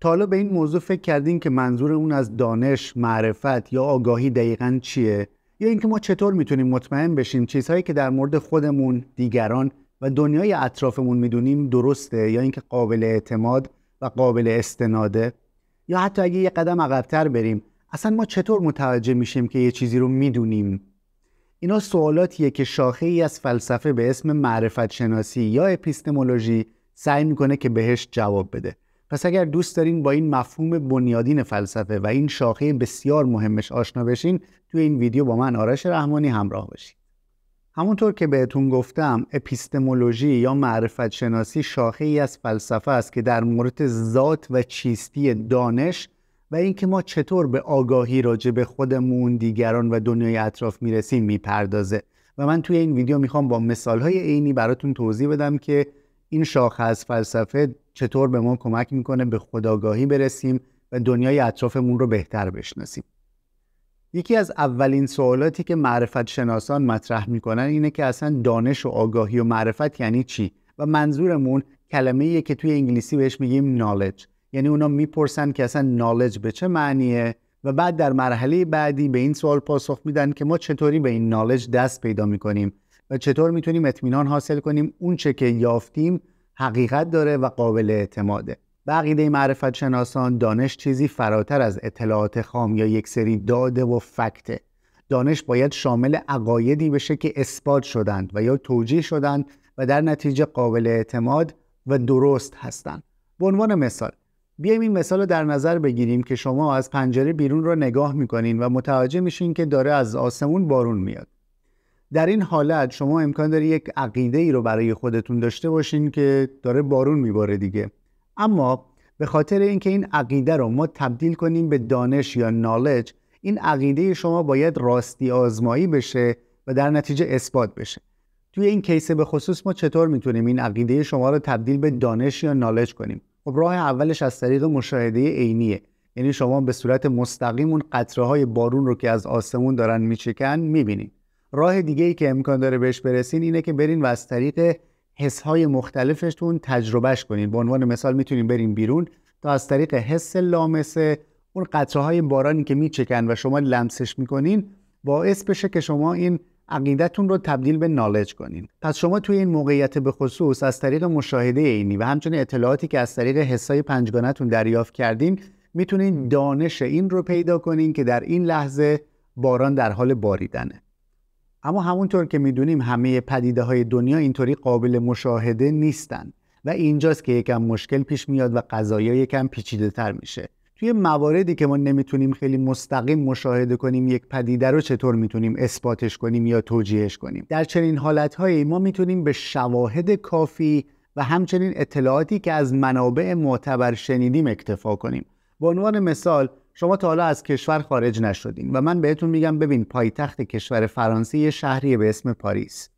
تا حالا به این موضوع فکر کردین که منظور اون از دانش، معرفت یا آگاهی دقیقا چیه؟ یا اینکه ما چطور میتونیم مطمئن بشیم چیزهایی که در مورد خودمون، دیگران و دنیای اطرافمون میدونیم درسته یا اینکه قابل اعتماد و قابل استناده یا حتی اگه یه قدم عقبتر بریم اصلا ما چطور متوجه میشیم که یه چیزی رو میدونیم اینا سوالاتیه که شاخه ای از فلسفه به اسم معرفت شناسی یا اپیستمولوژی سعی میکنه که بهش جواب بده پس اگر دوست دارین با این مفهوم بنیادین فلسفه و این شاخه بسیار مهمش آشنا بشین توی این ویدیو با من آرش رحمانی همراه بشین همونطور که بهتون گفتم اپیستمولوژی یا معرفت شناسی شاخه ای از فلسفه است که در مورد ذات و چیستی دانش و اینکه ما چطور به آگاهی راجع به خودمون، دیگران و دنیای اطراف میرسیم میپردازه و من توی این ویدیو میخوام با مثالهای عینی براتون توضیح بدم که این شاخه از فلسفه چطور به ما کمک میکنه به خداگاهی برسیم و دنیای اطرافمون رو بهتر بشناسیم یکی از اولین سوالاتی که معرفت شناسان مطرح میکنن اینه که اصلا دانش و آگاهی و معرفت یعنی چی و منظورمون کلمه ایه که توی انگلیسی بهش میگیم نالج یعنی اونا میپرسن که اصلا نالج به چه معنیه و بعد در مرحله بعدی به این سوال پاسخ میدن که ما چطوری به این نالج دست پیدا میکنیم و چطور میتونیم اطمینان حاصل کنیم اونچه که یافتیم حقیقت داره و قابل اعتماده به معرفت شناسان دانش چیزی فراتر از اطلاعات خام یا یک سری داده و فکته دانش باید شامل عقایدی بشه که اثبات شدند و یا توجیه شدند و در نتیجه قابل اعتماد و درست هستند به عنوان مثال بیایم این مثال رو در نظر بگیریم که شما از پنجره بیرون رو نگاه میکنین و متوجه میشین که داره از آسمون بارون میاد در این حالت شما امکان داره یک عقیده ای رو برای خودتون داشته باشین که داره بارون میباره دیگه اما به خاطر اینکه این عقیده رو ما تبدیل کنیم به دانش یا نالج این عقیده شما باید راستی آزمایی بشه و در نتیجه اثبات بشه توی این کیسه به خصوص ما چطور میتونیم این عقیده شما رو تبدیل به دانش یا نالج کنیم خب راه اولش از طریق مشاهده عینیه یعنی شما به صورت مستقیم اون قطره های بارون رو که از آسمون دارن میچکن میبینید راه دیگه ای که امکان داره بهش برسین اینه که برین و از طریق حس های مختلفشتون تجربهش کنین به عنوان مثال میتونین برین بیرون تا از طریق حس لامسه اون قطره های بارانی که میچکن و شما لمسش میکنین باعث بشه که شما این عقیدتون رو تبدیل به نالج کنین پس شما توی این موقعیت به خصوص از طریق مشاهده اینی و همچنین اطلاعاتی که از طریق حسای پنجگانتون دریافت کردین میتونین دانش این رو پیدا کنین که در این لحظه باران در حال باریدنه اما همونطور که میدونیم همه پدیده های دنیا اینطوری قابل مشاهده نیستن و اینجاست که یکم مشکل پیش میاد و ها یکم پیچیده تر میشه توی مواردی که ما نمیتونیم خیلی مستقیم مشاهده کنیم یک پدیده رو چطور میتونیم اثباتش کنیم یا توجیهش کنیم در چنین حالتهایی ما میتونیم به شواهد کافی و همچنین اطلاعاتی که از منابع معتبر شنیدیم اکتفا کنیم به عنوان مثال شما تا حالا از کشور خارج نشدین و من بهتون میگم ببین پایتخت کشور فرانسه یه شهری به اسم پاریس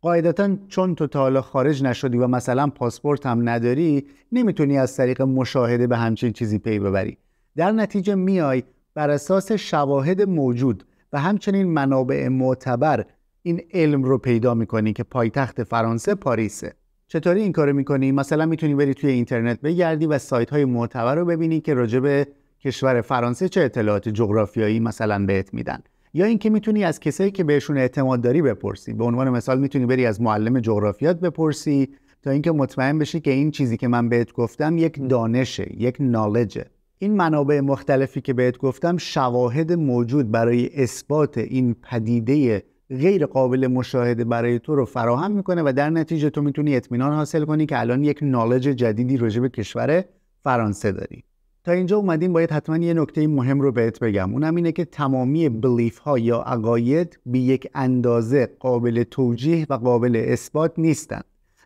قاعدتا چون تو تا حالا خارج نشدی و مثلا پاسپورت هم نداری نمیتونی از طریق مشاهده به همچین چیزی پی ببری در نتیجه میای بر اساس شواهد موجود و همچنین منابع معتبر این علم رو پیدا میکنی که پایتخت فرانسه پاریسه چطوری این کارو میکنی مثلا میتونی بری توی اینترنت بگردی و سایت های معتبر رو ببینی که راجبه کشور فرانسه چه اطلاعات جغرافیایی مثلا بهت میدن یا اینکه میتونی از کسایی که بهشون اعتماد داری بپرسی به عنوان مثال میتونی بری از معلم جغرافیات بپرسی تا اینکه مطمئن بشی که این چیزی که من بهت گفتم یک دانشه یک نالجه این منابع مختلفی که بهت گفتم شواهد موجود برای اثبات این پدیده غیر قابل مشاهده برای تو رو فراهم میکنه و در نتیجه تو میتونی اطمینان حاصل کنی که الان یک نالج جدیدی راجع به کشور فرانسه داری تا اینجا اومدیم باید حتما یه نکته مهم رو بهت بگم اونم اینه که تمامی بلیف ها یا عقاید به یک اندازه قابل توجیه و قابل اثبات نیستن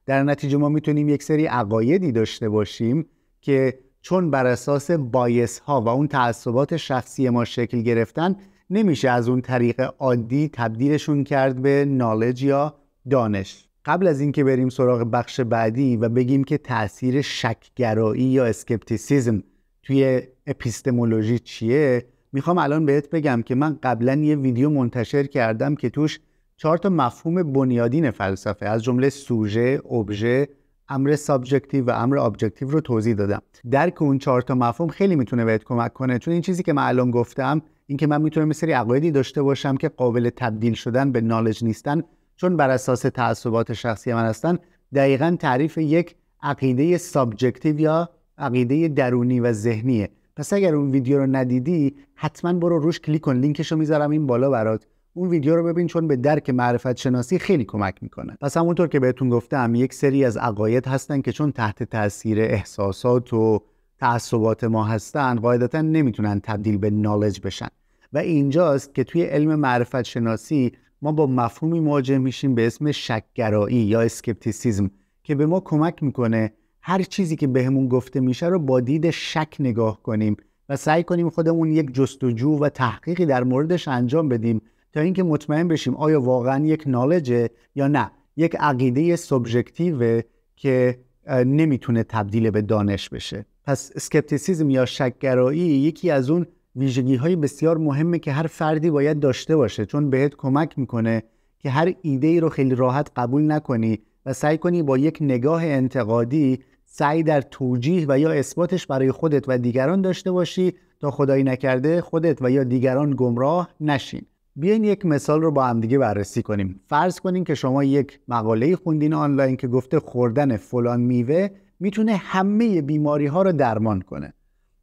در نتیجه ما میتونیم یک سری عقایدی داشته باشیم که چون بر اساس بایس ها و اون تعصبات شخصی ما شکل گرفتن نمیشه از اون طریق عادی تبدیلشون کرد به نالج یا دانش قبل از اینکه بریم سراغ بخش بعدی و بگیم که تاثیر شکگرایی یا اسکپتیسیزم توی اپیستمولوژی چیه میخوام الان بهت بگم که من قبلا یه ویدیو منتشر کردم که توش چهار تا مفهوم بنیادین فلسفه از جمله سوژه، ابژه، امر سابجکتیو و امر ابجکتیو رو توضیح دادم درک اون چهار تا مفهوم خیلی میتونه بهت کمک کنه چون این چیزی که من الان گفتم اینکه من میتونم یه سری عقایدی داشته باشم که قابل تبدیل شدن به نالج نیستن چون بر اساس تعصبات شخصی من هستن دقیقا تعریف یک عقیده سابجکتیو یا عقیده درونی و ذهنیه پس اگر اون ویدیو رو ندیدی حتما برو روش کلیک کن لینکش رو میذارم این بالا برات اون ویدیو رو ببین چون به درک معرفت شناسی خیلی کمک میکنه پس همونطور که بهتون گفتم یک سری از عقاید هستن که چون تحت تاثیر احساسات و تعصبات ما هستن قاعدتا نمیتونن تبدیل به نالج بشن و اینجاست که توی علم معرفت شناسی ما با مفهومی مواجه میشیم به اسم شکگرایی یا اسکپتیسیزم که به ما کمک میکنه هر چیزی که بهمون گفته میشه رو با دید شک نگاه کنیم و سعی کنیم خودمون یک جستجو و تحقیقی در موردش انجام بدیم تا اینکه مطمئن بشیم آیا واقعا یک نالجه یا نه یک عقیده سبژکتیو که نمیتونه تبدیل به دانش بشه پس سکپتیسیزم یا شکگرایی یکی از اون ویژگی های بسیار مهمه که هر فردی باید داشته باشه چون بهت کمک میکنه که هر ایده ای رو خیلی راحت قبول نکنی و سعی کنی با یک نگاه انتقادی سعی در توجیه و یا اثباتش برای خودت و دیگران داشته باشی تا خدایی نکرده خودت و یا دیگران گمراه نشین بیاین یک مثال رو با همدیگه بررسی کنیم فرض کنین که شما یک مقاله خوندین آنلاین که گفته خوردن فلان میوه میتونه همه بیماری ها رو درمان کنه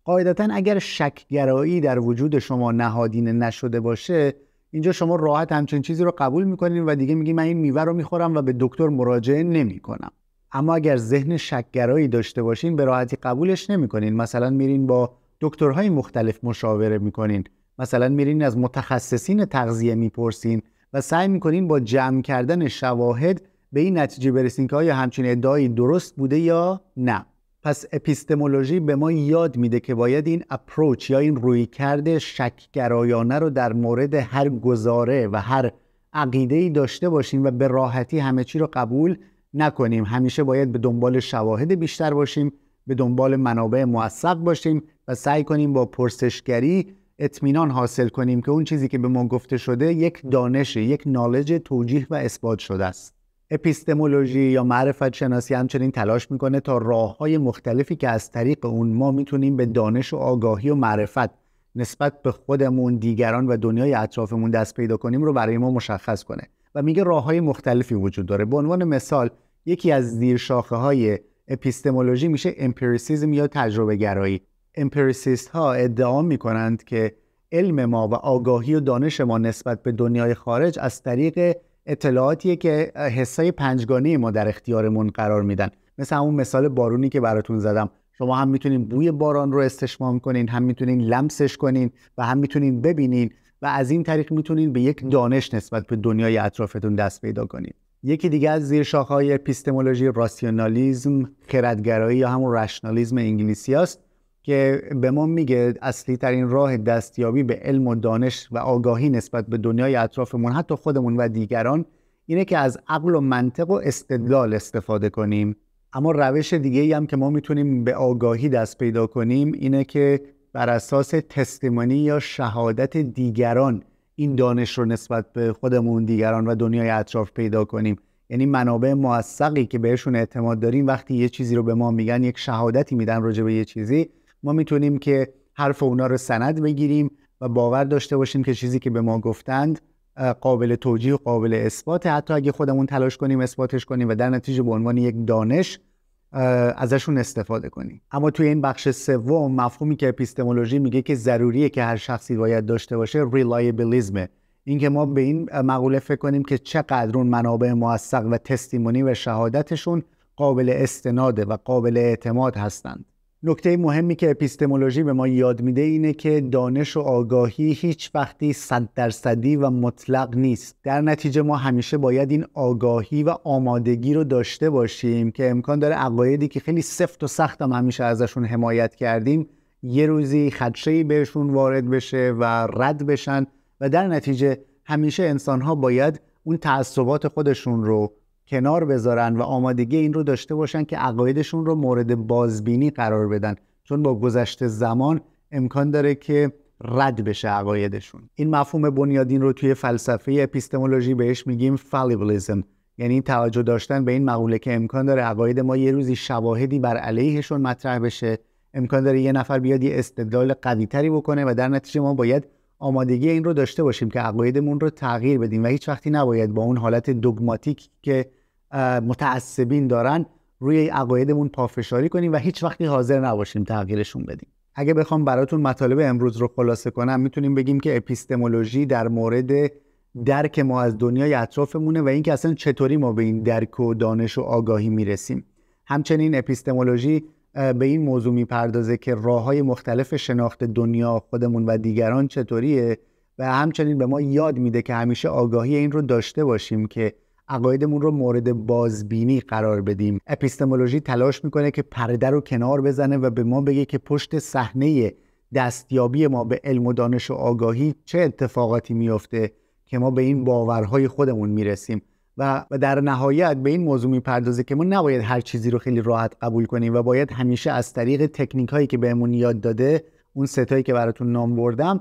قاعدتا اگر شکگرایی در وجود شما نهادینه نشده باشه اینجا شما راحت همچین چیزی رو قبول میکنین و دیگه میگی من این میوه رو میخورم و به دکتر مراجعه نمیکنم اما اگر ذهن شکگرایی داشته باشین به راحتی قبولش نمیکنین مثلا میرین با دکترهای مختلف مشاوره میکنین مثلا میرین از متخصصین تغذیه میپرسین و سعی میکنین با جمع کردن شواهد به این نتیجه برسین که آیا همچین ادعایی درست بوده یا نه پس اپیستمولوژی به ما یاد میده که باید این اپروچ یا این کرده شکگرایانه رو در مورد هر گزاره و هر عقیده داشته باشیم و به راحتی همه چی رو قبول نکنیم همیشه باید به دنبال شواهد بیشتر باشیم به دنبال منابع موثق باشیم و سعی کنیم با پرسشگری اطمینان حاصل کنیم که اون چیزی که به ما گفته شده یک دانش یک نالج توجیه و اثبات شده است اپیستمولوژی یا معرفت شناسی همچنین تلاش میکنه تا راه های مختلفی که از طریق اون ما میتونیم به دانش و آگاهی و معرفت نسبت به خودمون، دیگران و دنیای اطرافمون دست پیدا کنیم رو برای ما مشخص کنه. و میگه راه های مختلفی وجود داره به عنوان مثال یکی از زیر های اپیستمولوژی میشه امپریسیزم یا تجربه گرایی امپریسیست ها ادعا میکنند که علم ما و آگاهی و دانش ما نسبت به دنیای خارج از طریق اطلاعاتیه که حسای پنجگانه ما در اختیارمون قرار میدن مثل همون مثال بارونی که براتون زدم شما هم میتونین بوی باران رو استشمام کنین هم میتونین لمسش کنین و هم میتونین ببینین و از این طریق میتونین به یک دانش نسبت به دنیای اطرافتون دست پیدا کنید یکی دیگه از زیر شاخهای اپیستمولوژی راسیونالیزم خردگرایی یا همون رشنالیزم انگلیسی است که به ما میگه اصلی ترین راه دستیابی به علم و دانش و آگاهی نسبت به دنیای اطرافمون حتی خودمون و دیگران اینه که از عقل و منطق و استدلال استفاده کنیم اما روش دیگه ای هم که ما میتونیم به آگاهی دست پیدا کنیم اینه که بر اساس تستیمونی یا شهادت دیگران این دانش رو نسبت به خودمون دیگران و دنیای اطراف پیدا کنیم یعنی منابع موثقی که بهشون اعتماد داریم وقتی یه چیزی رو به ما میگن یک شهادتی میدن راجع به یه چیزی ما میتونیم که حرف اونا رو سند بگیریم و باور داشته باشیم که چیزی که به ما گفتند قابل توجیه و قابل اثبات حتی اگه خودمون تلاش کنیم اثباتش کنیم و در نتیجه به عنوان یک دانش ازشون استفاده کنیم اما توی این بخش سوم مفهومی که اپیستمولوژی میگه که ضروریه که هر شخصی باید داشته باشه ریلایبلیزم اینکه ما به این مقوله فکر کنیم که چقدر منابع موثق و تستیمونی و شهادتشون قابل استناده و قابل اعتماد هستند نکته مهمی که اپیستمولوژی به ما یاد میده اینه که دانش و آگاهی هیچ وقتی صد درصدی و مطلق نیست در نتیجه ما همیشه باید این آگاهی و آمادگی رو داشته باشیم که امکان داره عقایدی که خیلی سفت و سخت هم همیشه ازشون حمایت کردیم یه روزی خدشهی بهشون وارد بشه و رد بشن و در نتیجه همیشه انسان باید اون تعصبات خودشون رو کنار بذارن و آمادگی این رو داشته باشن که عقایدشون رو مورد بازبینی قرار بدن چون با گذشت زمان امکان داره که رد بشه عقایدشون این مفهوم بنیادین رو توی فلسفه اپیستمولوژی بهش میگیم فالیبلیزم یعنی توجه داشتن به این مقوله که امکان داره عقاید ما یه روزی شواهدی بر علیهشون مطرح بشه امکان داره یه نفر بیاد یه استدلال قویتری بکنه و در نتیجه ما باید آمادگی این رو داشته باشیم که عقایدمون رو تغییر بدیم و هیچ وقتی نباید با اون حالت دگماتیک که متعصبین دارن روی عقایدمون پافشاری کنیم و هیچ وقتی حاضر نباشیم تغییرشون بدیم اگه بخوام براتون مطالب امروز رو خلاصه کنم میتونیم بگیم که اپیستمولوژی در مورد درک ما از دنیای اطرافمونه و اینکه اصلا چطوری ما به این درک و دانش و آگاهی میرسیم همچنین اپیستمولوژی به این موضوع میپردازه که راه های مختلف شناخت دنیا خودمون و دیگران چطوریه و همچنین به ما یاد میده که همیشه آگاهی این رو داشته باشیم که عقایدمون رو مورد بازبینی قرار بدیم اپیستمولوژی تلاش میکنه که پرده رو کنار بزنه و به ما بگه که پشت صحنه دستیابی ما به علم و دانش و آگاهی چه اتفاقاتی میافته که ما به این باورهای خودمون میرسیم و در نهایت به این موضوع میپردازه که ما نباید هر چیزی رو خیلی راحت قبول کنیم و باید همیشه از طریق تکنیک هایی که بهمون یاد داده اون ستایی که براتون نام بردم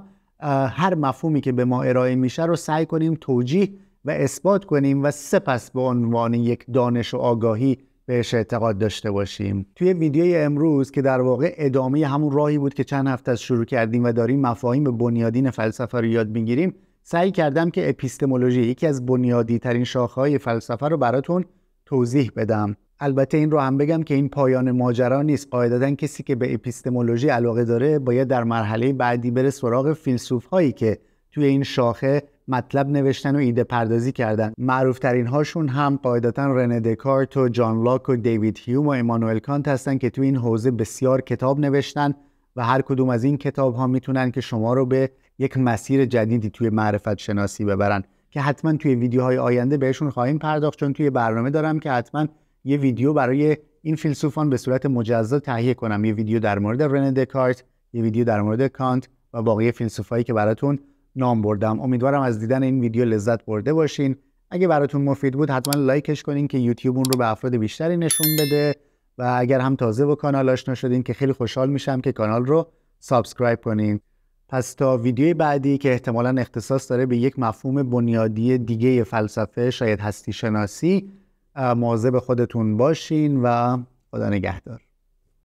هر مفهومی که به ما ارائه میشه رو سعی کنیم توجیه و اثبات کنیم و سپس به عنوان یک دانش و آگاهی بهش اعتقاد داشته باشیم توی ویدیوی امروز که در واقع ادامه همون راهی بود که چند هفته از شروع کردیم و داریم مفاهیم بنیادین فلسفه رو یاد میگیریم سعی کردم که اپیستمولوژی یکی از بنیادی ترین شاخه‌های فلسفه رو براتون توضیح بدم البته این رو هم بگم که این پایان ماجرا نیست قاعدتا کسی که به اپیستمولوژی علاقه داره باید در مرحله بعدی بره سراغ فیلسوف هایی که توی این شاخه مطلب نوشتن و ایده پردازی کردن معروف ترین هاشون هم قاعدتا رنه دکارت و جان لاک و دیوید هیوم و ایمانوئل کانت هستن که تو این حوزه بسیار کتاب نوشتن و هر کدوم از این کتاب ها میتونن که شما رو به یک مسیر جدیدی توی معرفت شناسی ببرن که حتما توی ویدیوهای آینده بهشون خواهیم پرداخت چون توی برنامه دارم که حتما یه ویدیو برای این فیلسوفان به صورت مجزا تهیه کنم یه ویدیو در مورد رنه دکارت یه ویدیو در مورد کانت و باقی فیلسوفایی که براتون نام بردم امیدوارم از دیدن این ویدیو لذت برده باشین اگه براتون مفید بود حتما لایکش کنین که یوتیوب اون رو به افراد بیشتری نشون بده و اگر هم تازه با کانال آشنا شدین که خیلی خوشحال میشم که کانال رو سابسکرایب کنین پس تا ویدیوی بعدی که احتمالا اختصاص داره به یک مفهوم بنیادی دیگه فلسفه شاید هستی شناسی به خودتون باشین و خدا نگهدار